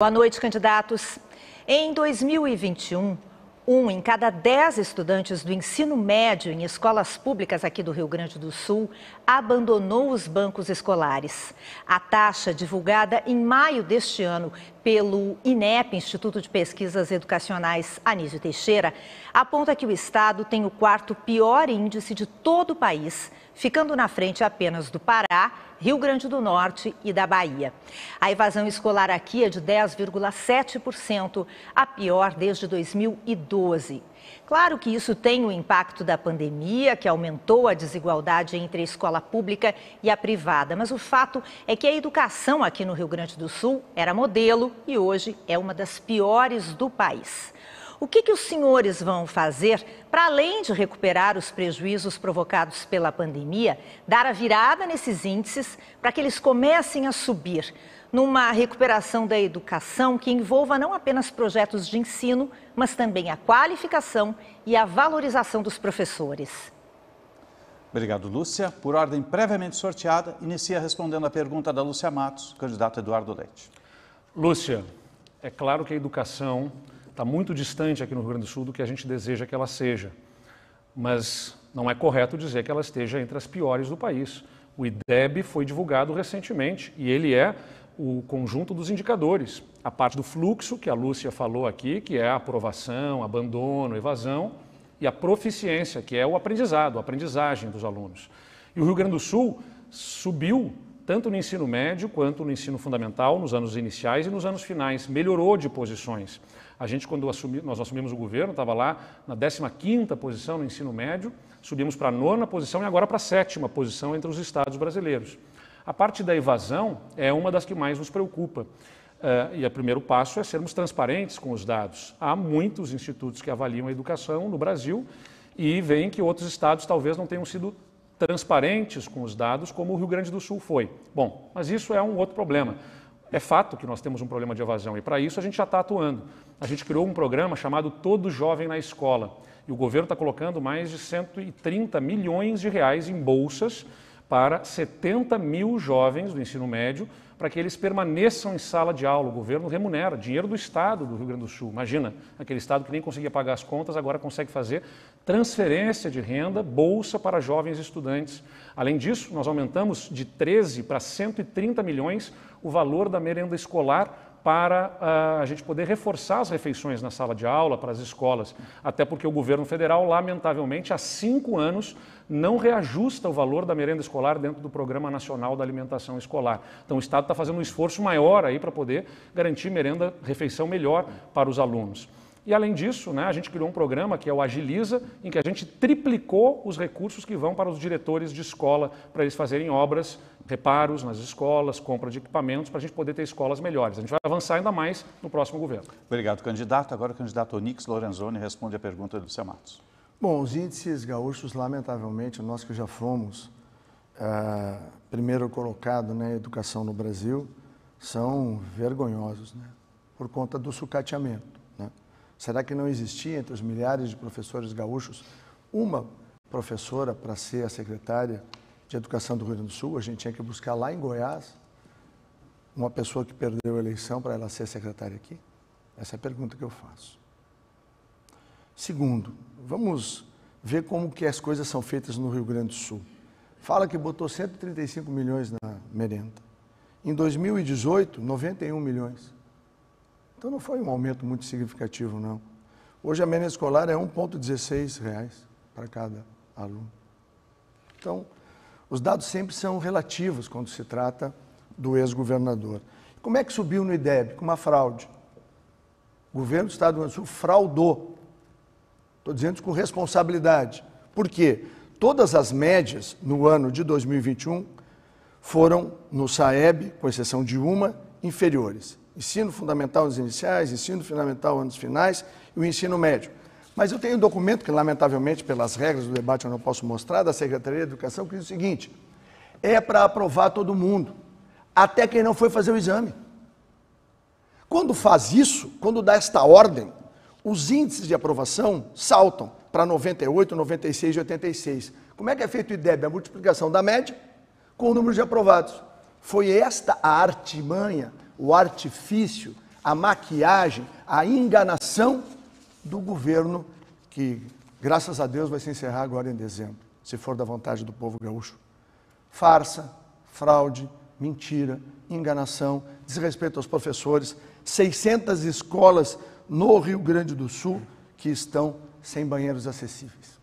Boa noite, candidatos. Em 2021, um em cada dez estudantes do ensino médio em escolas públicas aqui do Rio Grande do Sul abandonou os bancos escolares. A taxa divulgada em maio deste ano pelo INEP, Instituto de Pesquisas Educacionais Anísio Teixeira, aponta que o estado tem o quarto pior índice de todo o país, ficando na frente apenas do Pará, Rio Grande do Norte e da Bahia. A evasão escolar aqui é de 10,7%, a pior desde 2012. Claro que isso tem o impacto da pandemia, que aumentou a desigualdade entre a escola pública e a privada, mas o fato é que a educação aqui no Rio Grande do Sul era modelo e hoje é uma das piores do país. O que, que os senhores vão fazer para, além de recuperar os prejuízos provocados pela pandemia, dar a virada nesses índices para que eles comecem a subir? Numa recuperação da educação que envolva não apenas projetos de ensino, mas também a qualificação e a valorização dos professores. Obrigado, Lúcia. Por ordem previamente sorteada, inicia respondendo a pergunta da Lúcia Matos, candidato Eduardo Leite. Lúcia, é claro que a educação está muito distante aqui no Rio Grande do Sul do que a gente deseja que ela seja, mas não é correto dizer que ela esteja entre as piores do país. O IDEB foi divulgado recentemente e ele é o conjunto dos indicadores. A parte do fluxo, que a Lúcia falou aqui, que é a aprovação, abandono, evasão, e a proficiência, que é o aprendizado, a aprendizagem dos alunos. E o Rio Grande do Sul subiu tanto no ensino médio quanto no ensino fundamental, nos anos iniciais e nos anos finais. Melhorou de posições. A gente, quando assumi, nós assumimos o governo, estava lá na 15ª posição no ensino médio, subimos para a nona posição e agora para a sétima posição entre os estados brasileiros. A parte da evasão é uma das que mais nos preocupa. Uh, e o primeiro passo é sermos transparentes com os dados. Há muitos institutos que avaliam a educação no Brasil e veem que outros estados talvez não tenham sido transparentes com os dados, como o Rio Grande do Sul foi. Bom, mas isso é um outro problema. É fato que nós temos um problema de evasão e para isso a gente já está atuando. A gente criou um programa chamado Todo Jovem na Escola e o governo está colocando mais de 130 milhões de reais em bolsas para 70 mil jovens do ensino médio para que eles permaneçam em sala de aula. O governo remunera, dinheiro do Estado do Rio Grande do Sul. Imagina, aquele Estado que nem conseguia pagar as contas, agora consegue fazer transferência de renda, bolsa para jovens estudantes. Além disso, nós aumentamos de 13 para 130 milhões o valor da merenda escolar para ah, a gente poder reforçar as refeições na sala de aula, para as escolas, até porque o governo federal, lamentavelmente, há cinco anos não reajusta o valor da merenda escolar dentro do Programa Nacional da Alimentação Escolar. Então, o Estado está fazendo um esforço maior aí para poder garantir merenda, refeição melhor para os alunos. E além disso, né, a gente criou um programa que é o Agiliza, em que a gente triplicou os recursos que vão para os diretores de escola, para eles fazerem obras, reparos nas escolas, compra de equipamentos, para a gente poder ter escolas melhores. A gente vai avançar ainda mais no próximo governo. Obrigado, candidato. Agora o candidato Onix Lorenzoni responde a pergunta do Luciano Matos. Bom, os índices gaúchos, lamentavelmente, nós que já fomos eh, primeiro colocado na né, educação no Brasil, são vergonhosos, né, por conta do sucateamento. Né? Será que não existia entre os milhares de professores gaúchos uma professora para ser a secretária de Educação do Rio Grande do Sul? A gente tinha que buscar lá em Goiás uma pessoa que perdeu a eleição para ela ser secretária aqui? Essa é a pergunta que eu faço. Segundo, vamos ver como que as coisas são feitas no Rio Grande do Sul. Fala que botou 135 milhões na merenda. Em 2018, 91 milhões. Então não foi um aumento muito significativo, não. Hoje a média escolar é R$ 1,16 para cada aluno. Então, os dados sempre são relativos quando se trata do ex-governador. Como é que subiu no IDEB? Com uma fraude. O governo do Estado do Rio Grande do Sul fraudou. Estou dizendo com responsabilidade. Por quê? Todas as médias no ano de 2021 foram, no SAEB, com exceção de uma, inferiores ensino fundamental anos iniciais, ensino fundamental anos finais e o ensino médio. Mas eu tenho um documento que, lamentavelmente, pelas regras do debate eu não posso mostrar, da Secretaria de Educação, que diz o seguinte, é para aprovar todo mundo, até quem não foi fazer o exame. Quando faz isso, quando dá esta ordem, os índices de aprovação saltam para 98, 96 e 86. Como é que é feito o IDEB? A multiplicação da média com o número de aprovados. Foi esta a artimanha o artifício, a maquiagem, a enganação do governo que, graças a Deus, vai se encerrar agora em dezembro, se for da vontade do povo gaúcho. Farsa, fraude, mentira, enganação, desrespeito aos professores, 600 escolas no Rio Grande do Sul que estão sem banheiros acessíveis.